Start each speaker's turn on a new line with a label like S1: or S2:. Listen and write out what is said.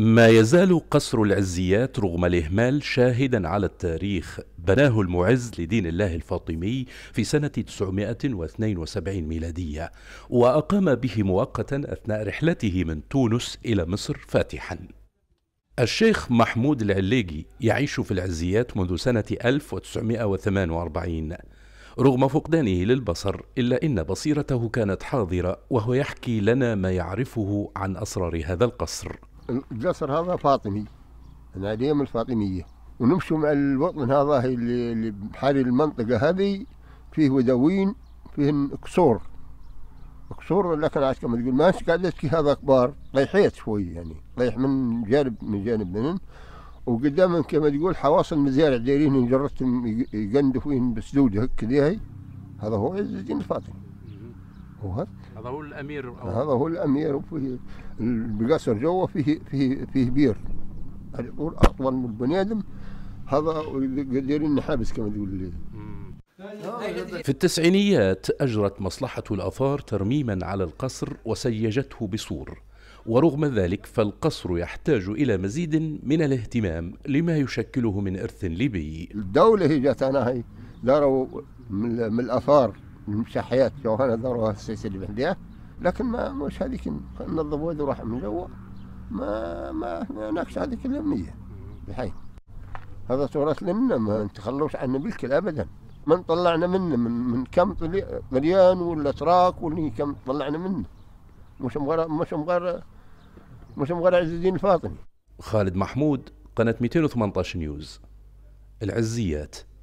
S1: ما يزال قصر العزيات رغم الإهمال شاهدا على التاريخ بناه المعز لدين الله الفاطمي في سنة 972 ميلادية وأقام به مؤقتا أثناء رحلته من تونس إلى مصر فاتحا الشيخ محمود العليجي يعيش في العزيات منذ سنة 1948 رغم فقدانه للبصر إلا إن بصيرته كانت حاضرة وهو يحكي لنا ما يعرفه عن أسرار هذا القصر
S2: القصر هذا فاطمي العليم الفاطمية ونمشي مع الوطن هذا اللي بحال المنطقة هذه فيه ودوين فيه قصور قصور لكن عاد كما تقول قاعد كي هذا كبار طيحيت شوي يعني طيح من جانب من جانب منن وقدام كما تقول حواصل مزارع دايرين جرتهم فيهم بسدود هكذا هذا هو عز الدين الفاطمي وهذا هذا هو الامير هذا هو الامير وفيه القصر جوا فيه فيه فيه بير العقول اطول من البني ادم هذا قديرين حابس كما تقول لي في التسعينيات
S1: أجرت مصلحة الآثار ترميما على القصر وسيجته بسور ورغم ذلك فالقصر يحتاج إلى مزيد من الاهتمام لما يشكله من إرث ليبي
S2: الدولة هي جات انا هي داروا من الآثار مشحيات انا داروا السيسي اللي بهديه لكن ما مش هذيك نظف وادي من جوا ما ما ناقش هذيك الامنيه بحيث هذا تراث لنا ما نتخلوش عنه بالكل ابدا ما من طلعنا منه من, من كم مليان ولا تراك ولا كم طلعنا منه مش مغار مش مغار مش مغار عز الدين الفاطمي
S1: خالد محمود قناه 218 نيوز العزيات